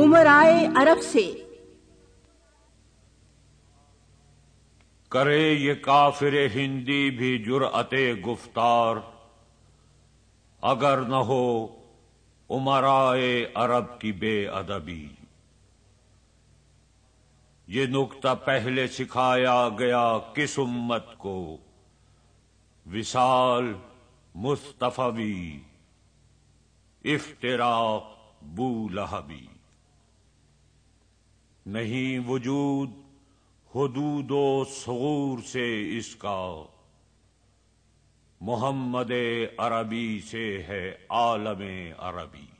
उमर आए अरब से करे ये काफिर हिंदी भी जुरअते गुफ्तार अगर न हो उमराए अरब की बेअदबी ये नुक्ता पहले सिखाया गया किस उम्मत को विशाल मुस्तफवी इफ्तराक बूलहबी नहीं वजूद हदूद सगूर से इसका मोहम्मद अरबी से है आलम अरबी